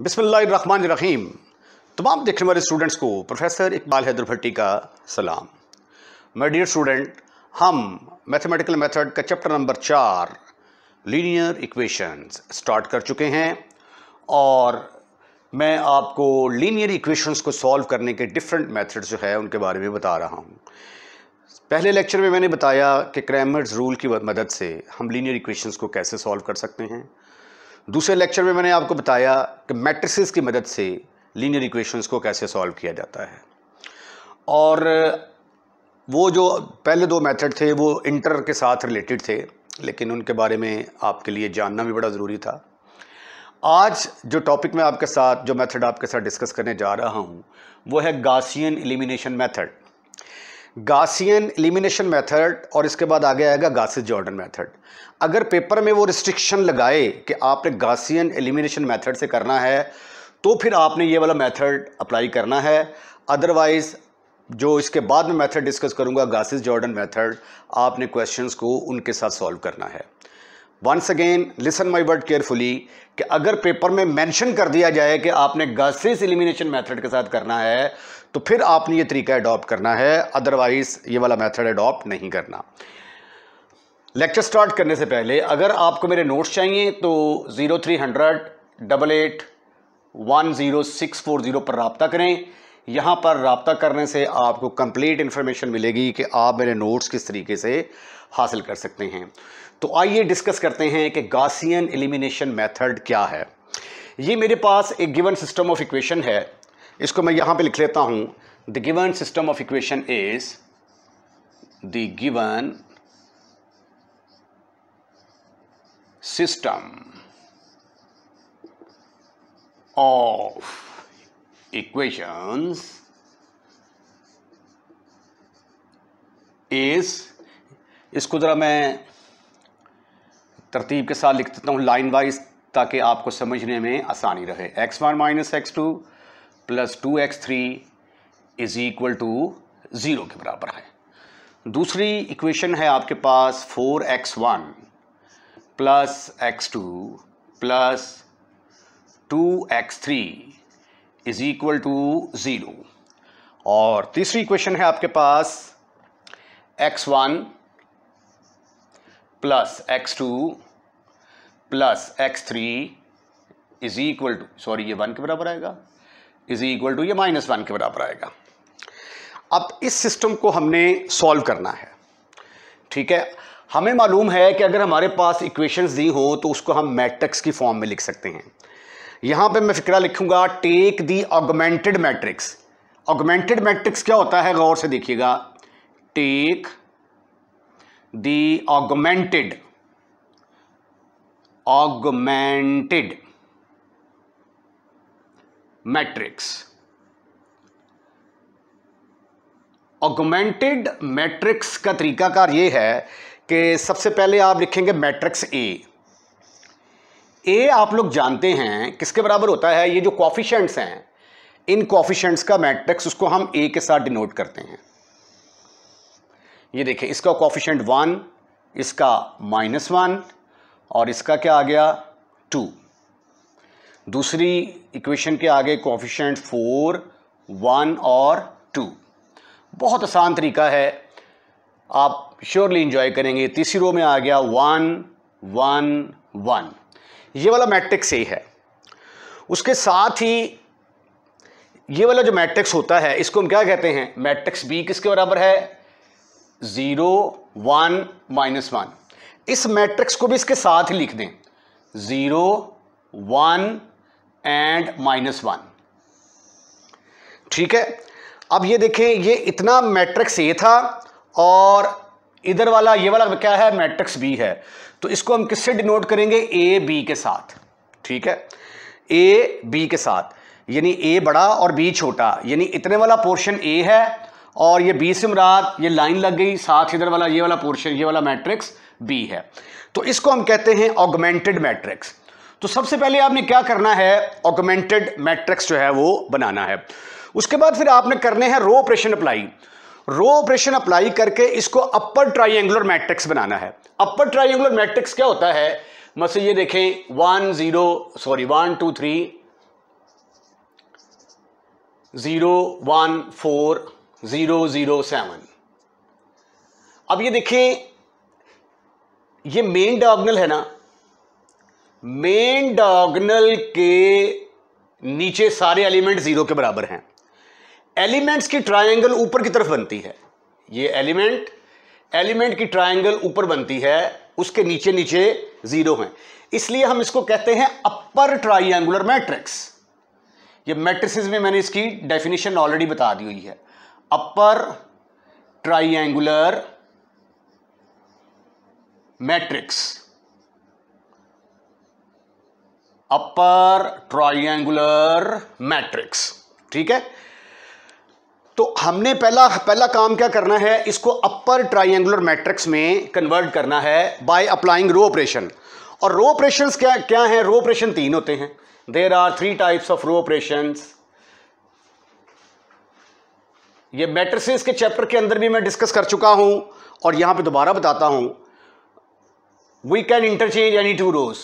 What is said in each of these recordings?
रहीम तमाम देखने वाले स्टूडेंट्स को प्रोफेसर इकबाल हैदर भट्टी का सलाम माय डियर स्टूडेंट हम मैथमेटिकल मेथड का चैप्टर नंबर चार लीनियर इक्वेशंस स्टार्ट कर चुके हैं और मैं आपको लीनियर इक्वेशंस को सॉल्व करने के डिफरेंट मेथड्स जो है उनके बारे में बता रहा हूँ पहले लेक्चर में मैंने बताया कि क्रैमर्स रूल की मदद से हम लीनियर इक्वेशंस को कैसे सॉल्व कर सकते हैं दूसरे लेक्चर में मैंने आपको बताया कि मैट्रिसेस की मदद से लीनियर इक्वेशंस को कैसे सॉल्व किया जाता है और वो जो पहले दो मेथड थे वो इंटर के साथ रिलेटेड थे लेकिन उनके बारे में आपके लिए जानना भी बड़ा ज़रूरी था आज जो टॉपिक मैं आपके साथ जो मेथड आपके साथ डिस्कस करने जा रहा हूँ वो है Gaussian elimination method Gaussian elimination method और इसके बाद आगे आएगा गासिस जॉर्डन मेथड अगर पेपर में वो रिस्ट्रिक्शन लगाए कि आपने गासियन एलिमिनेशन मेथड से करना है तो फिर आपने ये वाला मेथड अप्लाई करना है अदरवाइज़ जो इसके बाद में मेथड डिस्कस करूंगा गासिस जॉर्डन मेथड आपने क्वेश्चंस को उनके साथ सॉल्व करना है once again listen my word carefully कि अगर पेपर में मेंशन कर दिया जाए कि आपने गासिस एलिमिनेशन मेथड के साथ करना है तो फिर आपने ये तरीका अडॉप्ट करना है अदरवाइज़ ये वाला मेथड अडॉप्ट नहीं करना लेक्चर स्टार्ट करने से पहले अगर आपको मेरे नोट्स चाहिए तो zero three hundred double eight one zero six four zero पर रबता करें यहाँ पर रबता करने से आपको कंप्लीट इन्फॉर्मेशन मिलेगी कि आप मेरे नोट्स किस तरीके से हासिल कर सकते हैं तो आइए डिस्कस करते हैं कि गासियन एलिमिनेशन मेथड क्या है ये मेरे पास एक गिवन सिस्टम ऑफ इक्वेशन है इसको मैं यहां पे लिख लेता हूं the given system of equation is the given system of equations is इसको ज़रा मैं तरतीब के साथ लिख देता हूं लाइन वाइज ताकि आपको समझने में आसानी रहे x1 one minus x two plus two x three is equal to zero के बराबर है दूसरी इक्वेशन है आपके पास four x one plus x two plus two x three is equal to zero और तीसरी इक्वेशन है आपके पास x one plus x two plus x three is equal to sorry ये वन के बराबर आएगा इज इक्वल टू ये माइनस वन के बराबर आएगा अब इस सिस्टम को हमने सॉल्व करना है ठीक है हमें मालूम है कि अगर हमारे पास इक्वेशंस दी हो तो उसको हम मैट्रिक्स की फॉर्म में लिख सकते हैं यहां पे मैं फिक्रा लिखूंगा take the augmented matrix augmented matrix क्या होता है गौर से देखिएगा take the augmented augmented matrix augmented matrix का तरीकाकार यह है कि सबसे पहले आप लिखेंगे मैट्रिक्स ए ए आप लोग जानते हैं किसके बराबर होता है ये जो कॉफिशेंट्स हैं इन कॉफिशेंट्स का मैट्रिक्स उसको हम ए के साथ डिनोट करते हैं ये देखें इसका कॉफिशेंट वन इसका माइनस वन और इसका क्या आ गया टू दूसरी इक्वेशन के आगे कोफिशेंट फोर वन और टू बहुत आसान तरीका है आप श्योरली इंजॉय करेंगे तीसरी रो में आ गया वन वन वन ये वाला मैट्रिक्स ही है उसके साथ ही ये वाला जो मैट्रिक्स होता है इसको हम क्या कहते हैं मैट्रिक्स बी किसके बराबर है ज़ीरो वन माइनस वन इस मैट्रिक्स को भी इसके साथ ही लिख दें zero one and minus one ठीक है अब ये देखें ये इतना मैट्रिक्स ए था और इधर वाला ये वाला क्या है मैट्रिक्स बी है तो इसको हम किससे डिनोट करेंगे ए बी के साथ ठीक है ए बी के साथ यानी ए बड़ा और बी छोटा यानी इतने वाला पोर्शन ए है और ये बी से मुराद ये लाइन लग गई साथ इधर वाला ये वाला पोर्शन ये वाला मैट्रिक्स बी है तो इसको हम कहते हैं ऑगमेंटेड मैट्रिक्स तो सबसे पहले आपने क्या करना है ऑगमेंटेड मैट्रिक्स जो है वो बनाना है उसके बाद फिर आपने करने हैं row operation apply row operation apply करके इसको अपर ट्राइंगुलर मैट्रिक्स बनाना है अपर ट्राइंगुलर मैट्रिक्स क्या होता है मसे ये देखें one zero sorry one two three zero one four zero zero seven अब ये देखें ये मेन डायगोनल है ना मेन डायगोनल के नीचे सारे एलिमेंट जीरो के बराबर हैं एलिमेंट्स की ट्रायंगल ऊपर की तरफ बनती है ये एलिमेंट एलिमेंट की ट्रायंगल ऊपर बनती है उसके नीचे नीचे जीरो हैं इसलिए हम इसको कहते हैं अपर ट्राइंगुलर मैट्रिक्स ये मैट्रिसेस में मैंने इसकी डेफिनेशन ऑलरेडी बता दी हुई है upper triangular matrix upper triangular matrix ठीक है तो हमने पहला पहला काम क्या करना है इसको अपर ट्राइंगुलर मैट्रिक्स में कन्वर्ट करना है बाय अप्लाइंग रो ऑपरेशन और रो ऑपरेशन क्या क्या है रो ऑपरेशन तीन होते हैं there are three types of row operation ये मैट्रिसेस के चैप्टर के अंदर भी मैं डिस्कस कर चुका हूं और यहां पे दोबारा बताता हूं we can interchange any two rows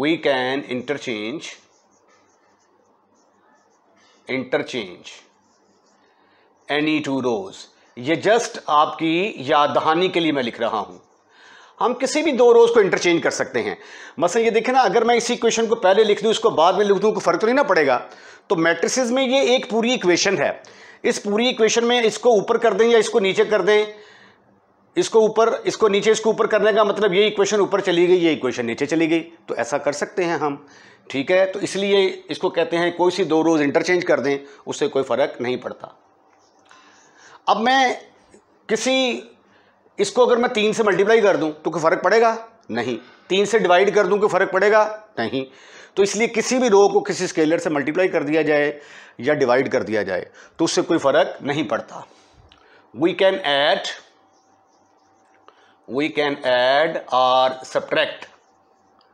we can interchange interchange any two rows ये जस्ट आपकी याद दहानी के लिए मैं लिख रहा हूं हम किसी भी दो रोज को इंटरचेंज कर सकते हैं मसलन ये देखें ना अगर मैं इसी इक्वेशन को पहले लिख दूं इसको बाद में लिख दूं कोई फ़र्क तो नहीं ना पड़ेगा तो मैट्रिसेस में ये एक पूरी इक्वेशन है इस पूरी इक्वेशन में इसको ऊपर कर दें या इसको नीचे कर दें इसको ऊपर इसको नीचे इसको ऊपर करने का मतलब ये इक्वेशन ऊपर चली गई ये इक्वेशन नीचे चली गई तो ऐसा कर सकते हैं हम ठीक है तो इसलिए इसको कहते हैं कोई सी दो रोज़ इंटरचेंज कर दें उससे कोई फ़र्क नहीं पड़ता अब मैं किसी इसको अगर मैं तीन से मल्टीप्लाई कर दूं तो कोई फ़र्क पड़ेगा नहीं तीन से डिवाइड कर दूं कोई फ़र्क पड़ेगा नहीं तो इसलिए किसी भी रो को किसी स्केलर से मल्टीप्लाई कर दिया जाए या डिवाइड कर दिया जाए तो उससे कोई फ़र्क नहीं पड़ता we can add we can add or subtract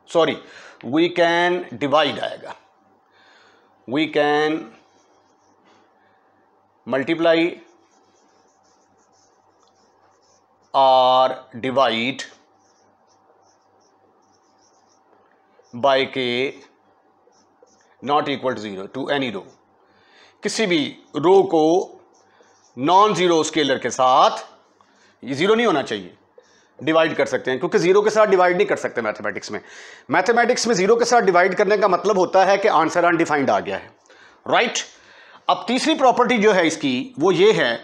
sorry we can divide aayega we can multiply or divide by k not equal to zero to any row किसी भी रो को नॉन ज़ीरो स्केलर के साथ ये ज़ीरो नहीं होना चाहिए divide कर सकते हैं क्योंकि जीरो के साथ डिवाइड नहीं कर सकते मैथमेटिक्स में मैथमेटिक्स में जीरो के साथ डिवाइड करने का मतलब होता है कि आंसर अनडिफाइंड आ गया है राइट right? अब तीसरी प्रॉपर्टी जो है इसकी वो ये है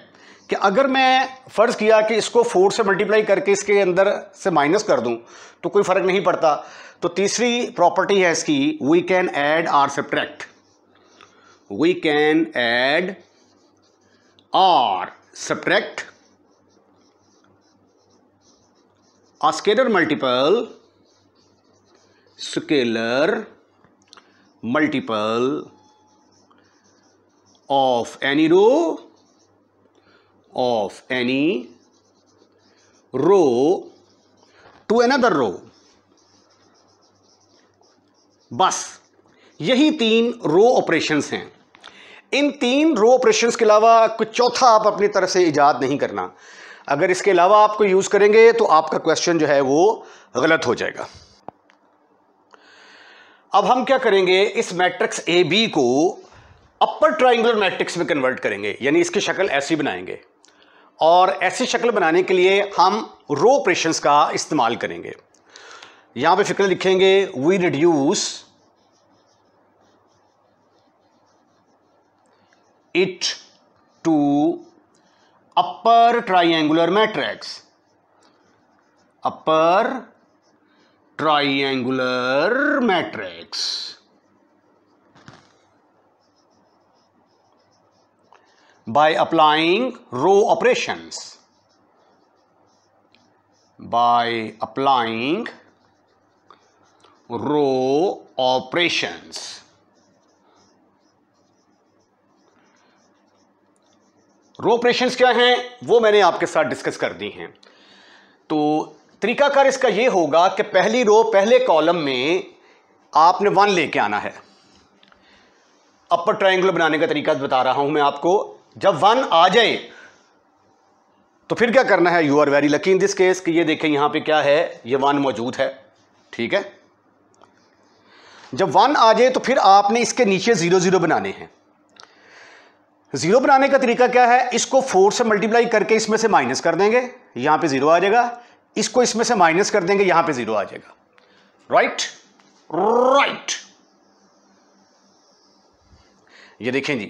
कि अगर मैं फ़र्ज़ किया कि इसको फोर से मल्टीप्लाई करके इसके अंदर से माइनस कर दूं तो कोई फ़र्क नहीं पड़ता तो तीसरी प्रॉपर्टी है इसकी we can add or subtract we can add or subtract a scalar multiple scalar multiple of any row of any row to another row बस यही तीन रो ऑपरेशंस हैं इन तीन रो ऑपरेशंस के अलावा कुछ चौथा आप अपनी तरफ से ईजाद नहीं करना अगर इसके अलावा आपको यूज़ करेंगे तो आपका क्वेश्चन जो है वो गलत हो जाएगा अब हम क्या करेंगे इस मैट्रिक्स ए बी को अपर ट्राइंगुलर मैट्रिक्स में कन्वर्ट करेंगे यानी इसकी शक्ल ऐसी बनाएंगे और ऐसी शक्ल बनाने के लिए हम रो ऑपरेशंस का इस्तेमाल करेंगे यहां पे फिक्र लिखेंगे we reduce it to upper triangular matrix upper triangular matrix by applying row operations by applying row operations row operation क्या हैं वो मैंने आपके साथ डिस्कस कर दी हैं तो तरीकाकार इसका ये होगा कि पहली रो पहले कॉलम में आपने वन लेके आना है अपर ट्राइंगल बनाने का तरीका बता रहा हूं मैं आपको जब वन आ जाए तो फिर क्या करना है you are very lucky in this case कि ये देखें यहां पे क्या है ये वन मौजूद है ठीक है जब वन आ जाए तो फिर आपने इसके नीचे ज़ीरो ज़ीरो बनाने हैं जीरो बनाने का तरीका क्या है इसको फोर से मल्टीप्लाई करके इसमें से माइनस कर देंगे यहां पे जीरो आ जाएगा इसको इसमें से माइनस कर देंगे यहां पे जीरो आ जाएगा राइट राइट ये देखें जी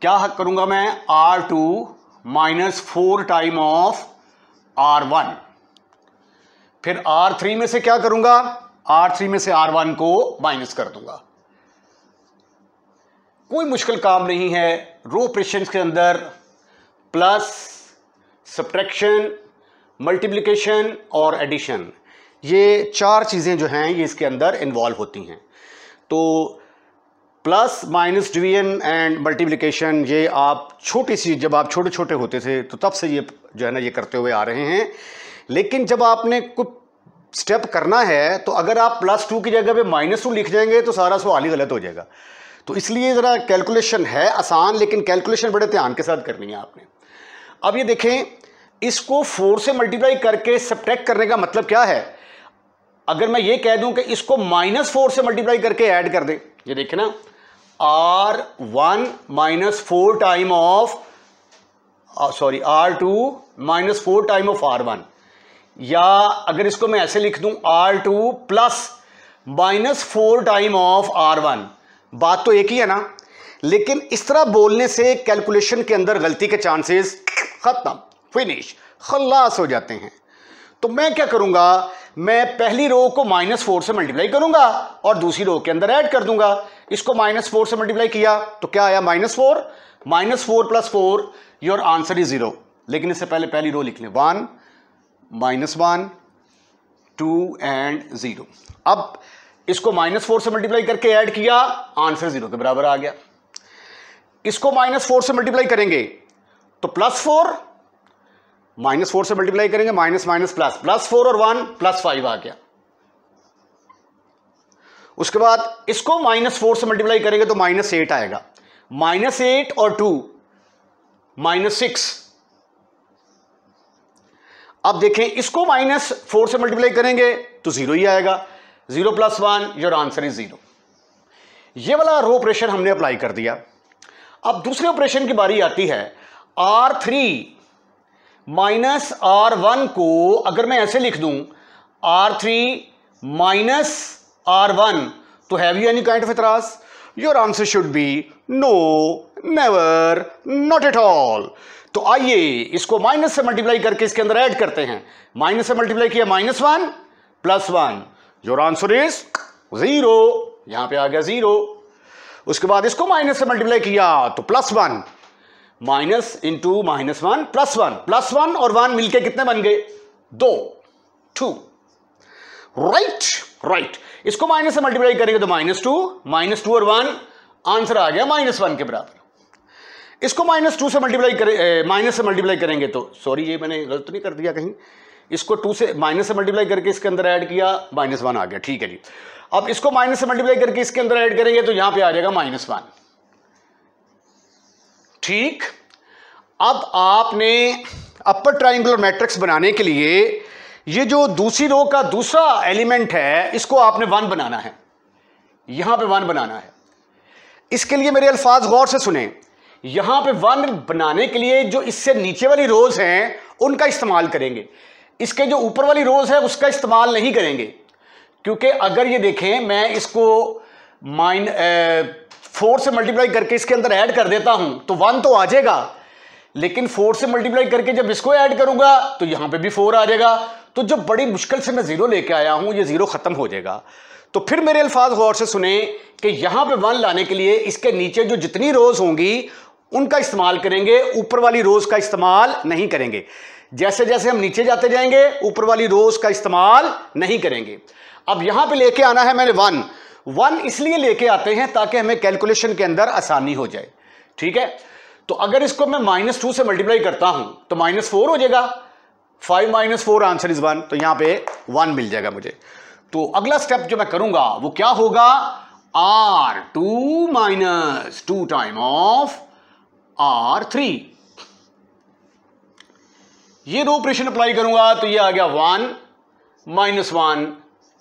क्या हक करूंगा मैं R two minus four time of R one फिर आर थ्री में से क्या करूंगा आर थ्री में से आर वन को माइनस कर दूंगा कोई मुश्किल काम नहीं है रो ऑपरेशन के अंदर प्लस सब्ट्रैक्शन मल्टीप्लिकेशन और एडिशन ये चार चीज़ें जो हैं ये इसके अंदर इन्वॉल्व होती हैं तो plus minus division and multiplication ये आप छोटी सी जब आप छोटे छोटे होते थे तो तब से ये जो है ना ये करते हुए आ रहे हैं लेकिन जब आपने कुछ स्टेप करना है तो अगर आप प्लस टू की जगह पे माइनस टू लिख जाएंगे तो सारा सवाल ही गलत हो जाएगा तो इसलिए ज़रा कैलकुलेशन है आसान लेकिन कैलकुलेशन बड़े ध्यान के साथ करनी है आपने अब ये देखें इसको फोर से मल्टीप्लाई करके सब्ट्रैक्ट करने का मतलब क्या है अगर मैं ये कह दूं कि इसको माइनस फोर से मल्टीप्लाई करके ऐड कर दें ये देखें ना R one minus four time of sorry R two minus four time of R one या अगर इसको मैं ऐसे लिख दूं R two plus minus four time of R one बात तो एक ही है ना लेकिन इस तरह बोलने से कैलकुलेशन के अंदर गलती के चांसेस ख़त्म फिनिश खलास हो जाते हैं तो मैं क्या करूंगा मैं पहली रो को माइनस फोर से मल्टीप्लाई करूंगा और दूसरी रो के अंदर ऐड कर दूंगा इसको माइनस फोर से मल्टीप्लाई किया तो क्या आया minus four minus four plus four your answer is zero लेकिन इससे पहले पहली रो लिख लें one minus one two and zero अब इसको माइनस फोर से मल्टीप्लाई करके ऐड किया आंसर जीरो के बराबर आ गया इसको माइनस फोर से मल्टीप्लाई करेंगे तो प्लस फोर माइनस फोर से मल्टीप्लाई करेंगे minus minus plus plus four और वन प्लस फाइव आ गया उसके बाद इसको माइनस फोर से मल्टीप्लाई करेंगे तो माइनस एट आएगा माइनस एट और टू माइनस सिक्स अब देखें इसको माइनस फोर से मल्टीप्लाई करेंगे तो जीरो ही आएगा zero plus one your answer is zero ये वाला रो ऑपरेशन हमने अप्लाई कर दिया अब दूसरे ऑपरेशन की बारी आती है R three minus R one को अगर मैं ऐसे लिख दूं R three minus R one तो have you any kind of एतराज your answer should be no never not at all तो आइए इसको माइनस से मल्टीप्लाई करके इसके अंदर ऐड करते हैं माइनस से मल्टीप्लाई किया minus one plus one your answer is zero यहां पे आ गया जीरो उसके बाद इसको माइनस से मल्टीप्लाई किया तो plus one minus into minus one plus one plus one और वन मिलके कितने बन गए दो टू राइट राइट इसको माइनस से मल्टीप्लाई करेंगे तो माइनस टू माइनस टू और वन आंसर आ गया माइनस वन के बराबर इसको माइनस टू से मल्टीप्लाई करें माइनस से मल्टीप्लाई करेंगे तो सॉरी ये मैंने गलत तो नहीं कर दिया कहीं इसको टू से माइनस से मल्टीप्लाई करके इसके अंदर ऐड किया माइनस वन आ गया ठीक है जी अब इसको माइनस से मल्टीप्लाई करके इसके अंदर ऐड करेंगे तो यहां पे आ जाएगा माइनस वन ठीक अब आपने अपर ट्राइंगुलर मैट्रिक्स बनाने के लिए ये जो दूसरी रो का दूसरा एलिमेंट है इसको आपने वन बनाना है यहां पर वन बनाना है इसके लिए मेरे अल्फाज गौर से सुने यहां पे वन बनाने के लिए जो इससे नीचे वाली रोज हैं उनका इस्तेमाल करेंगे इसके जो ऊपर वाली रोज़ है उसका इस्तेमाल नहीं करेंगे क्योंकि अगर ये देखें मैं इसको माइन फोर से मल्टीप्लाई करके इसके अंदर ऐड कर देता हूं तो वन तो आ जाएगा लेकिन फोर से मल्टीप्लाई करके जब इसको ऐड करूंगा तो यहां पे भी फोर आ जाएगा तो जब बड़ी मुश्किल से मैं ज़ीरो लेके आया हूं ये ज़ीरो ख़त्म हो जाएगा तो फिर मेरे अल्फाज गौर से सुने कि यहां पे वन लाने के लिए इसके नीचे जो जितनी रोज़ होंगी उनका इस्तेमाल करेंगे ऊपर वाली रोज़ का इस्तेमाल नहीं करेंगे जैसे जैसे हम नीचे जाते जाएंगे ऊपर वाली रोज का इस्तेमाल नहीं करेंगे अब यहां पे लेके आना है मैंने वन वन इसलिए लेके आते हैं ताकि हमें कैलकुलेशन के अंदर आसानी हो जाए ठीक है तो अगर इसको मैं माइनस टू से मल्टीप्लाई करता हूं तो माइनस फोर हो जाएगा five minus four answer is one तो यहां पे वन मिल जाएगा मुझे तो अगला स्टेप जो मैं करूंगा वो क्या होगा R two minus two time of R three ये दो ऑपरेशन अप्लाई करूंगा तो ये आ गया one minus one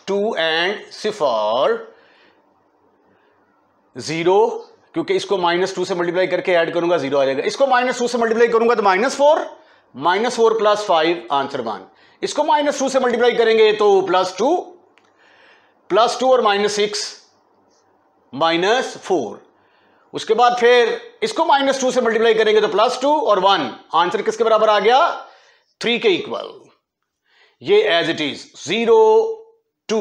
two and सिफर जीरो क्योंकि इसको माइनस टू से मल्टीप्लाई करके ऐड करूंगा जीरो आ जाएगा इसको माइनस टू से मल्टीप्लाई करूंगा तो minus four minus four plus five answer one इसको माइनस टू से मल्टीप्लाई करेंगे तो प्लस टू प्लस टू और माइनस सिक्स माइनस फोर उसके बाद फिर इसको माइनस टू से मल्टीप्लाई करेंगे तो प्लस टू और वन आंसर किसके बराबर आ गया थ्री के इक्वल ये as it is zero two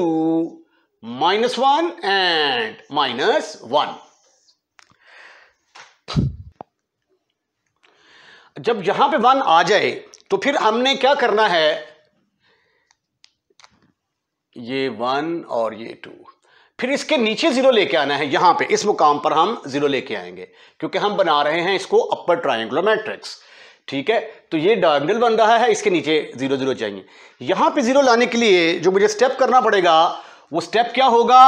minus one and minus one जब यहां पे वन आ जाए तो फिर हमने क्या करना है ये वन और ये टू फिर इसके नीचे जीरो लेके आना है यहां पे इस मुकाम पर हम जीरो लेके आएंगे क्योंकि हम बना रहे हैं इसको अपर ट्रायंगुलर मैट्रिक्स ठीक है तो ये डायगोनल बन रहा है इसके नीचे जीरो जीरो चाहिए यहां पे जीरो लाने के लिए जो मुझे स्टेप करना पड़ेगा वो स्टेप क्या होगा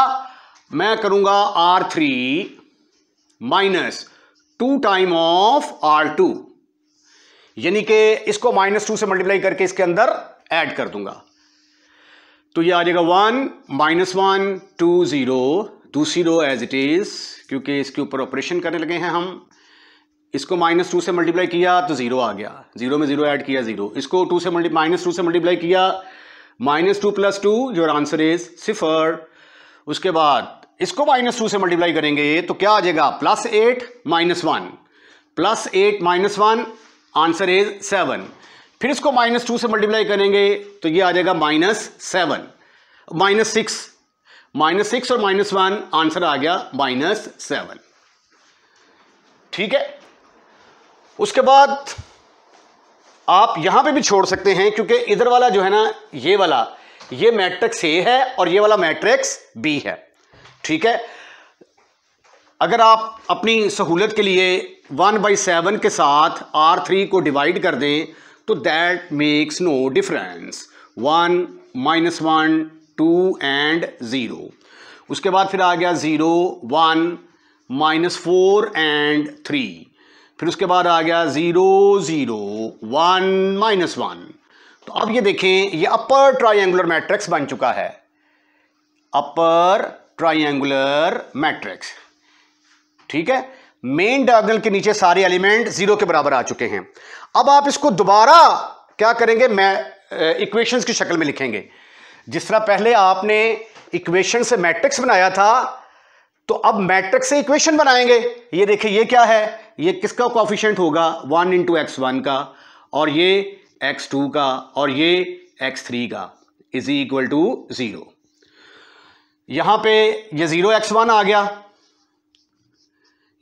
मैं करूंगा R three minus two time of R two यानी कि इसको माइनस टू से मल्टीप्लाई करके इसके अंदर ऐड कर दूंगा तो ये आ जाएगा one minus one two zero दूसरी रो एज इट इज क्योंकि इसके ऊपर ऑपरेशन करने लगे हैं हम इसको माइनस टू से मल्टीप्लाई किया तो जीरो आ गया जीरो में जीरो ऐड किया जीरो इसको टू से मल्टी माइनस टू से मल्टीप्लाई किया minus two plus two your answer is सिफर उसके बाद इसको माइनस टू से मल्टीप्लाई करेंगे तो क्या आ जाएगा plus eight minus one plus eight minus one answer is seven फिर इसको माइनस टू से मल्टीप्लाई करेंगे तो ये आ जाएगा minus seven minus six minus six और माइनस वन आंसर आ गया माइनस सेवन ठीक है उसके बाद आप यहां पे भी छोड़ सकते हैं क्योंकि इधर वाला जो है ना ये वाला ये मैट्रिक्स ए है और ये वाला मैट्रिक्स बी है ठीक है अगर आप अपनी सहूलत के लिए वन बाई सेवन के साथ आर थ्री को डिवाइड कर दें तो that makes no difference one minus one two and zero उसके बाद फिर आ गया zero one minus four and three फिर उसके बाद आ गया zero zero one minus one तो अब ये देखें ये अपर ट्राइंगुलर मैट्रिक्स बन चुका है अपर ट्राइंगुलर मैट्रिक्स ठीक है मेन डायगनल के नीचे सारे एलिमेंट जीरो के बराबर आ चुके हैं अब आप इसको दोबारा क्या करेंगे मैं इक्वेशंस की शक्ल में लिखेंगे जिस तरह पहले आपने इक्वेशन से मैट्रिक्स बनाया था तो अब मैट्रिक्स से इक्वेशन बनाएंगे ये देखिए ये क्या है ये किसका कॉफिशेंट होगा वन इंटू एक्स वन का और ये एक्स टू का और ये एक्स थ्री का इज इक्वल टू ज़ीरो यहां पे ये ज़ीरो एक्स वन आ गया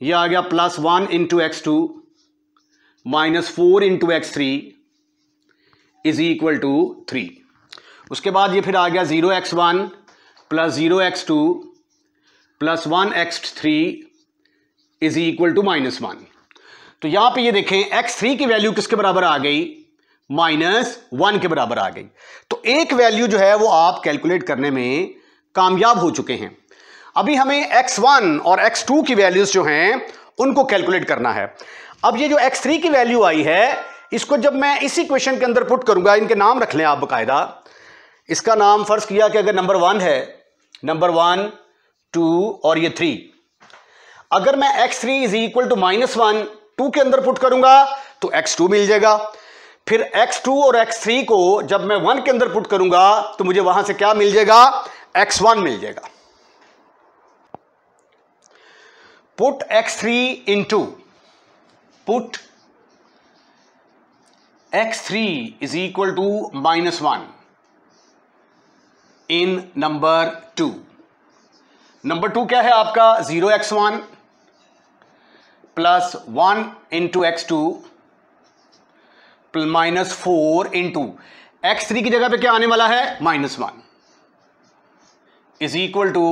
ये आ गया plus one into x two minus four into x three is equal to three उसके बाद ये फिर आ गया zero x one plus zero x two plus one x three is equal to minus one तो यहां पे ये देखें एक्स थ्री की वैल्यू किसके बराबर आ गई माइनस वन के बराबर आ गई तो एक वैल्यू जो है वो आप कैलकुलेट करने में कामयाब हो चुके हैं अभी हमें x1 और x2 की वैल्यूज जो हैं उनको कैलकुलेट करना है अब ये जो x3 की वैल्यू आई है इसको जब मैं इसी क्वेश्चन के अंदर पुट करूंगा इनके नाम रख लें आप बाकायदा इसका नाम फर्ज किया कि अगर नंबर वन है नंबर वन टू और ये थ्री अगर मैं x three is equal to minus one two के अंदर पुट करूंगा तो एक्स टू मिल जाएगा फिर एक्स टू और एक्स थ्री को जब मैं वन के अंदर पुट करूंगा तो मुझे वहां से क्या मिल जाएगा एक्स वन मिल जाएगा in x3 put x x3 is equal to minus one in number two number two क्या है आपका zero x one plus one into x two minus four into x three की जगह पे क्या आने वाला है minus one is equal to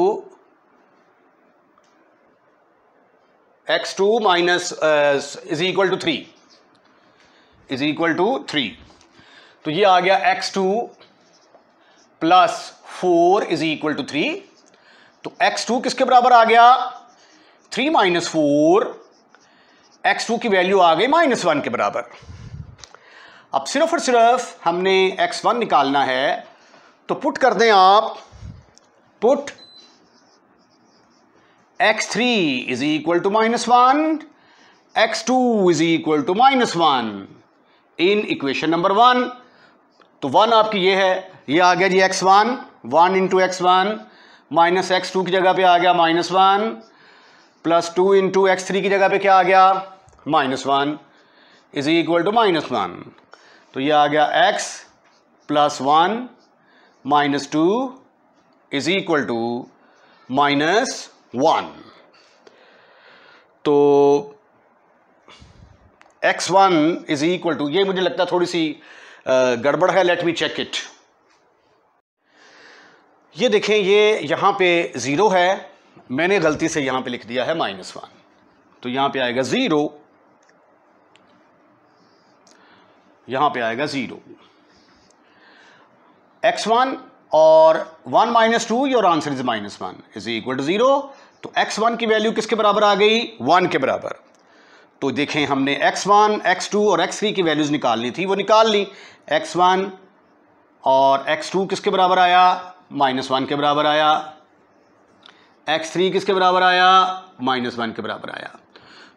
x two minus is equal to three is equal to three तो ये आ गया x two plus four is equal to three तो एक्स टू किसके बराबर आ गया three minus four x two की वैल्यू आ गई माइनस वन के बराबर अब सिर्फ और सिर्फ हमने एक्स वन निकालना है तो पुट कर दें आप put x three is equal to minus one x two is equal to minus one in equation number one तो वन आपकी ये है ये आ गया जी x one one into x one minus x two की जगह पे आ गया minus one plus two into x three की जगह पे क्या आ गया minus one is equal to minus one तो ये आ गया x plus one minus two is equal to minus one तो x one is equal to ये मुझे लगता है थोड़ी सी गड़बड़ है लेट मी चेक इट ये देखें ये यहाँ पे ज़ीरो है मैंने गलती से यहां पे लिख दिया है माइनस वन तो यहां पे आएगा जीरो यहां पे आएगा जीरो एक्स वन और one minus two your answer is minus one is equal to zero तो एक्स वन की वैल्यू किसके बराबर आ गई वन के बराबर तो देखें हमने x1, x2 और x3 की वैल्यूज निकालनी थी वो निकाल ली x1 और x2 किसके बराबर आया माइनस वन के बराबर आया एक्स थ्री किसके बराबर आया माइनस वन के बराबर आया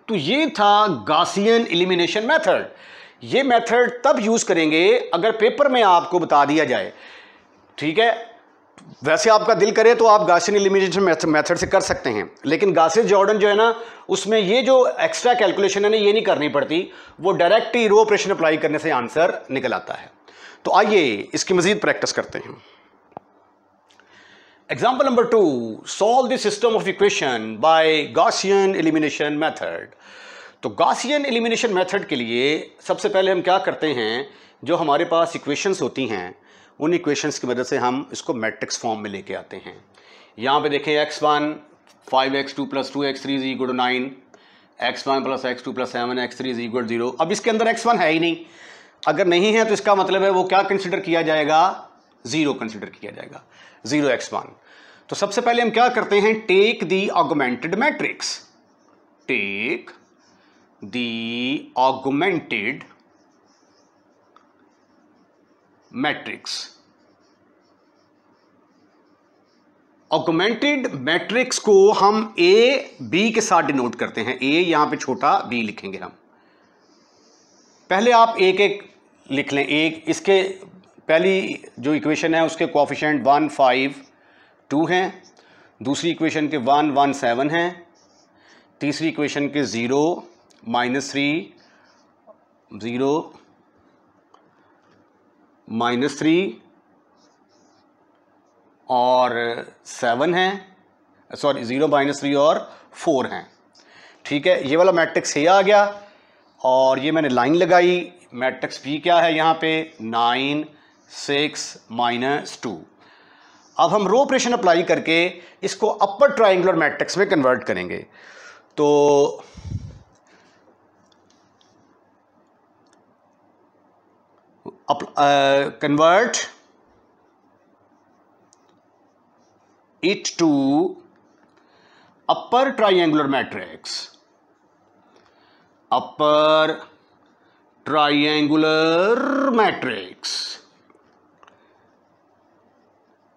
तो ये था गासियन एलिमिनेशन मेथड ये मेथड तब यूज़ करेंगे अगर पेपर में आपको बता दिया जाए ठीक है वैसे आपका दिल करे तो आप गासियन एलिमिनेशन मेथड से कर सकते हैं लेकिन गासियन जॉर्डन जो है ना उसमें ये जो एक्स्ट्रा कैलकुलेशन है ना ये नहीं करनी पड़ती वो डायरेक्ट ही रो ऑपरेशन अप्लाई करने से आंसर निकल आता है तो आइए इसकी मज़ीद प्रैक्टिस करते हैं Example number two solve the system of equation by Gaussian elimination method. तो गासियन एलिमिनेशन मेथड के लिए सबसे पहले हम क्या करते हैं जो हमारे पास इक्वेशंस होती हैं उन इक्वेशंस की मदद से हम इसको मैट्रिक्स फॉर्म में लेके आते हैं यहाँ पे देखें x one five x two plus two x three is equal to nine x one plus x two plus seven x three is equal zero अब इसके अंदर एक्स वन है ही नहीं अगर नहीं है तो इसका मतलब है वो क्या कंसिडर किया जाएगा ज़ीरो कंसिडर किया जाएगा ज़ीरो एक्स वन तो सबसे पहले हम क्या करते हैं take the augmented matrix take the augmented matrix augmented matrix को हम ए बी के साथ डिनोट करते हैं ए यहां पे छोटा बी लिखेंगे हम पहले आप एक एक लिख लें एक इसके पहली जो इक्वेशन है उसके कॉफिशेंट वन फाइव टू हैं दूसरी इक्वेशन के वन वन सेवन हैं तीसरी इक्वेशन के zero minus three zero minus three और सेवन हैं सॉरी ज़ीरो माइनस थ्री और फोर हैं ठीक है ये वाला मैट्रिक्स ही आ गया और ये मैंने लाइन लगाई मैट्रिक्स बी क्या है यहाँ पे नाइन सिक्स माइनस टू अब हम रो ऑपरेशन अप्लाई करके इसको अपर ट्राइंगुलर मैट्रिक्स में कन्वर्ट करेंगे तो convert it to upper triangular matrix upper triangular matrix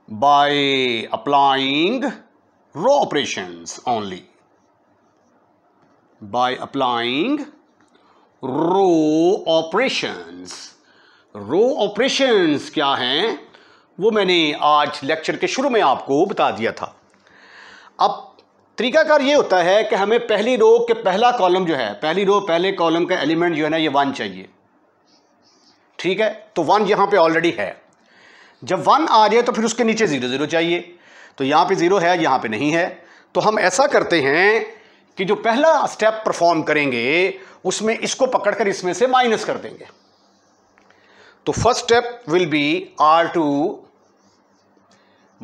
by applying row operations only by applying row operations row operations क्या हैं वो मैंने आज लेक्चर के शुरू में आपको बता दिया था अब तरीकाकार ये होता है कि हमें पहली रो के पहला कॉलम जो है पहली रो पहले कॉलम का एलिमेंट जो है ना ये वन चाहिए ठीक है तो वन यहाँ पे ऑलरेडी है जब वन आ जाए तो फिर उसके नीचे ज़ीरो ज़ीरो चाहिए तो यहाँ पे ज़ीरो है यहाँ पे नहीं है तो हम ऐसा करते हैं कि जो पहला स्टेप परफॉर्म करेंगे उसमें इसको पकड़कर इसमें से माइनस कर देंगे तो first step will be R two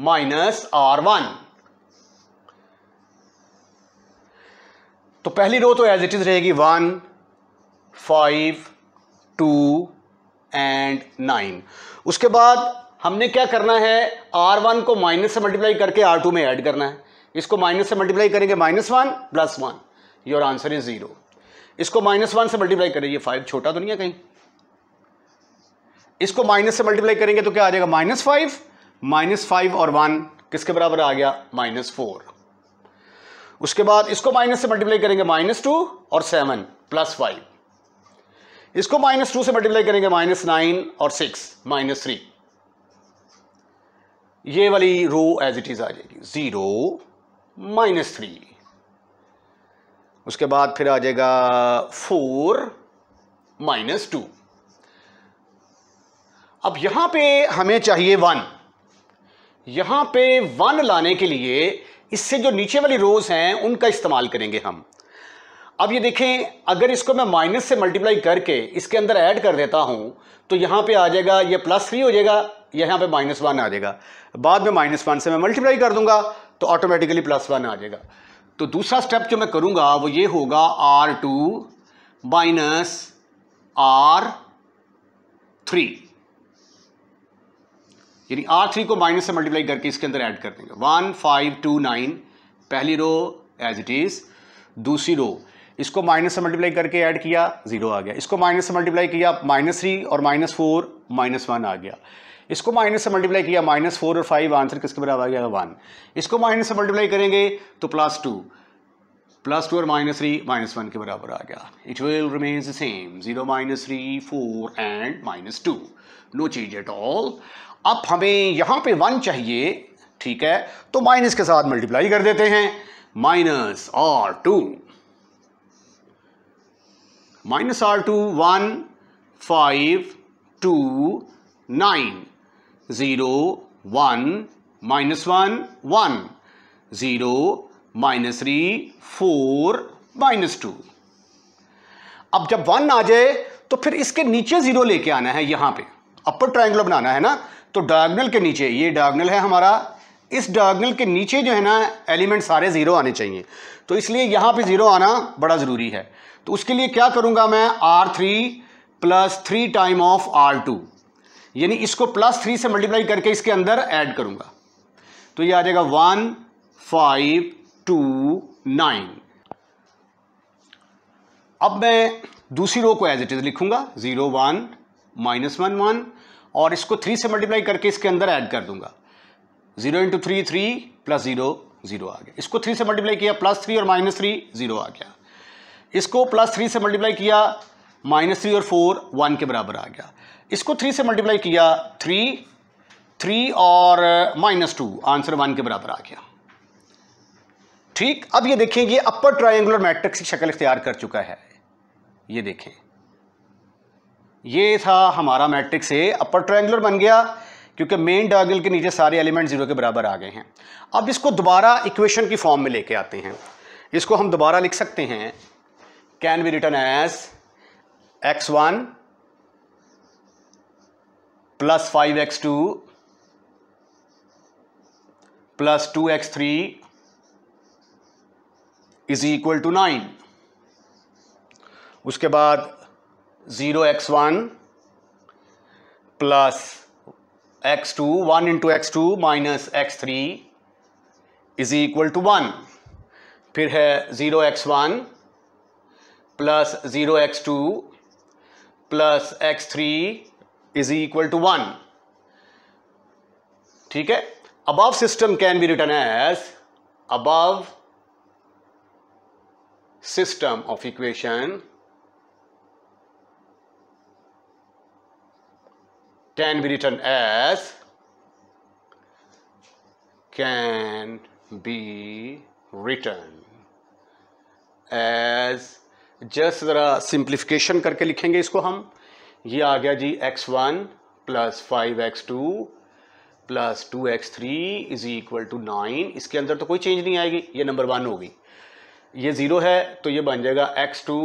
minus R one तो पहली रो तो एज इट इज रहेगी one five two and nine उसके बाद हमने क्या करना है आर वन को माइनस से मल्टीप्लाई करके आर टू में ऐड करना है इसको माइनस से मल्टीप्लाई करेंगे minus one plus one your answer is zero इसको माइनस वन से मल्टीप्लाई करेंगे फाइव छोटा तो नहीं है कहीं इसको माइनस से मल्टीप्लाई करेंगे तो क्या आ जाएगा माइनस फाइव माइनस फाइव और वन किसके बराबर आ गया माइनस फोर उसके बाद इसको माइनस से मल्टीप्लाई करेंगे माइनस टू और सेवन प्लस फाइव इसको माइनस टू से मल्टीप्लाई करेंगे माइनस नाइन और सिक्स माइनस थ्री ये वाली रो एज इट इज़ आ जाएगी ज़ीरो माइनस थ्री उसके बाद फिर आ जाएगा फोर माइनस टू अब यहां पे हमें चाहिए वन यहां पे वन लाने के लिए इससे जो नीचे वाली रोज़ हैं उनका इस्तेमाल करेंगे हम अब ये देखें अगर इसको मैं माइनस से मल्टीप्लाई करके इसके अंदर ऐड कर देता हूं तो यहां पे आ जाएगा ये प्लस थ्री हो जाएगा यहाँ पे माइनस वन आ जाएगा बाद में माइनस वन से मैं मल्टीप्लाई कर दूंगा तो ऑटोमेटिकली प्लस वन आ जाएगा तो दूसरा स्टेप जो मैं करूँगा वो ये होगा R two minus R three यानी आर थ्री को माइनस से मल्टीप्लाई करके इसके अंदर ऐड कर देंगे वन फाइव टू नाइन पहली रो एज इट इज़ दूसरी रो इसको माइनस से मल्टीप्लाई करके ऐड किया जीरो आ गया इसको माइनस से मल्टीप्लाई किया माइनस थ्री और माइनस फोर माइनस वन आ गया इसको माइनस से मल्टीप्लाई किया माइनस फोर और फाइव आंसर किसके बराबर आ गया वन इसको माइनस से मल्टीप्लाई करेंगे तो प्लस टू प्लस टू और माइनस थ्री माइनस वन के बराबर आ गया it will remains the same zero minus three four and minus two no change at all अब हमें यहां पे वन चाहिए ठीक है तो माइनस के साथ मल्टीप्लाई कर देते हैं minus R two minus R two one five two nine zero one minus one one zero minus three four minus two अब जब वन आ जाए तो फिर इसके नीचे ज़ीरो लेके आना है यहाँ पे अपर ट्राइंगल बनाना है ना तो डायगनल के नीचे ये डायगनल है हमारा इस डायगनल के नीचे जो है ना एलिमेंट सारे ज़ीरो आने चाहिए तो इसलिए यहाँ पे ज़ीरो आना बड़ा ज़रूरी है तो उसके लिए क्या करूँगा मैं R three plus three time of R two यानी इसको प्लस थ्री से मल्टीप्लाई करके इसके अंदर ऐड करूंगा तो ये आ जाएगा वन फाइव टू नाइन अब मैं दूसरी रो को एज इट इज़ लिखूंगा zero one minus one one और इसको थ्री से मल्टीप्लाई करके इसके अंदर ऐड कर दूंगा zero into three three plus zero zero आ गया इसको थ्री से मल्टीप्लाई किया प्लस थ्री और माइनस थ्री ज़ीरो आ गया इसको प्लस थ्री से मल्टीप्लाई किया माइनस थ्री और फोर वन के बराबर आ गया इसको थ्री से मल्टीप्लाई किया थ्री थ्री और माइनस टू आंसर वन के बराबर आ गया ठीक अब ये देखें ये अपर ट्रायंगुलर मैट्रिक्स की शक्ल इख्तियार कर चुका है ये देखें ये था हमारा मैट्रिक्स ए अपर ट्रायंगुलर बन गया क्योंकि मेन डायगल के नीचे सारे एलिमेंट जीरो के बराबर आ गए हैं अब इसको दोबारा इक्वेशन की फॉर्म में लेके आते हैं इसको हम दोबारा लिख सकते हैं can be written as x one plus five x two plus two x three is equal to nine उसके बाद zero x one plus x two one into x two minus x three is equal to one फिर है zero x one plus zero x two plus x three is equal to one ठीक है above system can be written as above system of equation can be written as can be written as just जरा simplification करके लिखेंगे इसको हम ये आ गया जी x one plus five x two plus two x three is equal to nine इसके अंदर तो कोई चेंज नहीं आएगी ये नंबर वन होगी ये ज़ीरो है तो ये बन जाएगा x two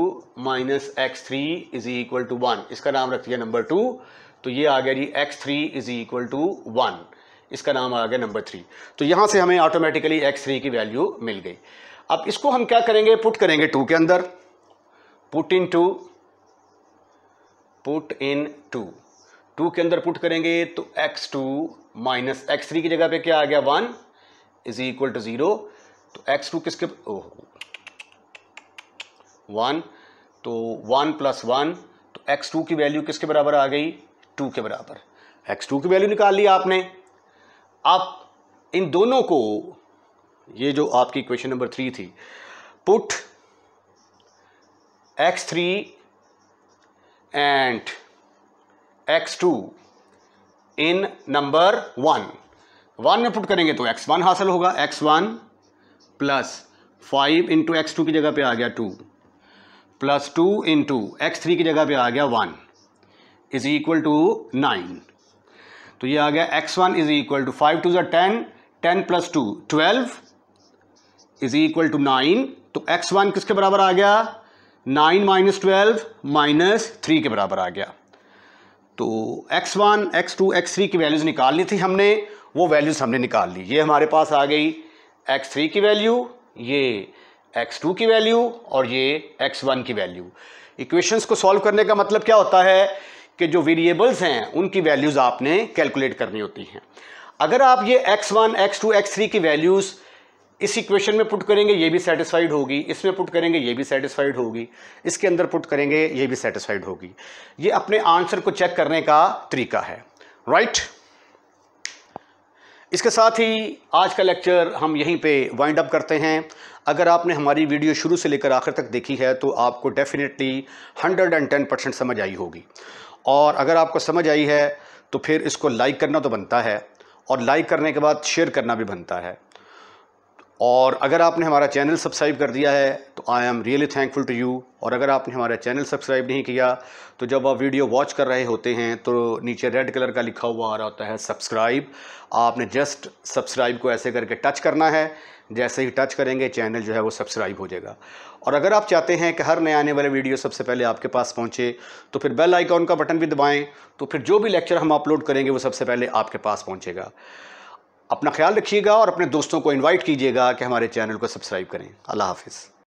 minus x three is equal to one इसका नाम रख दिया नंबर टू तो ये आ गया जी x three is equal to one इसका नाम आ गया नंबर थ्री तो यहाँ से हमें ऑटोमेटिकली एक्स थ्री की वैल्यू मिल गई अब इसको हम क्या करेंगे पुट करेंगे टू के अंदर put in two put in two two के अंदर पुट करेंगे तो x two minus x three की जगह पे क्या आ गया one is equal to zero तो एक्स टू किसके ओह वन तो वन प्लस वन तो एक्स टू की वैल्यू किसके बराबर आ गई टू के बराबर एक्स टू की वैल्यू निकाल ली आपने आप इन दोनों को ये जो आपकी क्वेश्चन नंबर थ्री थी put x three and x two in number one one में पुट करेंगे तो एक्स वन हासिल होगा x one plus five into x two की जगह पे आ गया two plus two into x three की जगह पे आ गया one is equal to nine तो ये आ गया x one is equal to five two ज़ा ten ten plus to twelve is equal to nine तो एक्स वन किसके बराबर आ गया nine minus twelve minus three के बराबर आ गया तो x one x two x three की वैल्यूज़ निकालनी थी हमने वो वैल्यूज़ हमने निकाल ली ये हमारे पास आ गई एक्स थ्री की वैल्यू ये एक्स टू की वैल्यू और ये एक्स वन की वैल्यू इक्वेशंस को सॉल्व करने का मतलब क्या होता है कि जो वेरिएबल्स हैं उनकी वैल्यूज़ आपने कैलकुलेट करनी होती हैं अगर आप ये x x one two x three की वैल्यूज़ इस इक्वेशन में पुट करेंगे ये भी सेटिस्फाइड होगी इसमें पुट करेंगे ये भी सेटिस्फाइड होगी इसके अंदर पुट करेंगे ये भी सेटिस्फाइड होगी ये अपने आंसर को चेक करने का तरीका है राइट right? इसके साथ ही आज का लेक्चर हम यहीं पे वाइंड अप करते हैं अगर आपने हमारी वीडियो शुरू से लेकर आखिर तक देखी है तो आपको डेफिनेटली 110 परसेंट समझ आई होगी और अगर आपको समझ आई है तो फिर इसको लाइक करना तो बनता है और लाइक करने के बाद शेयर करना भी बनता है और अगर आपने हमारा चैनल सब्सक्राइब कर दिया है तो I am really thankful to you और अगर आपने हमारा चैनल सब्सक्राइब नहीं किया तो जब आप वीडियो वॉच कर रहे होते हैं तो नीचे रेड कलर का लिखा हुआ आ रहा होता है सब्सक्राइब आपने जस्ट सब्सक्राइब को ऐसे करके टच करना है जैसे ही टच करेंगे चैनल जो है वो सब्सक्राइब हो जाएगा और अगर आप चाहते हैं कि हर नए आने वाले वीडियो सबसे पहले आपके पास पहुंचे तो फिर बेल आइकॉन का बटन भी दबाएं तो फिर जो भी लेक्चर हम अपलोड करेंगे वो सबसे पहले आपके पास पहुंचेगा अपना ख्याल रखिएगा और अपने दोस्तों को इनवाइट कीजिएगा कि हमारे चैनल को सब्सक्राइब करें अल्लाह हाफिज़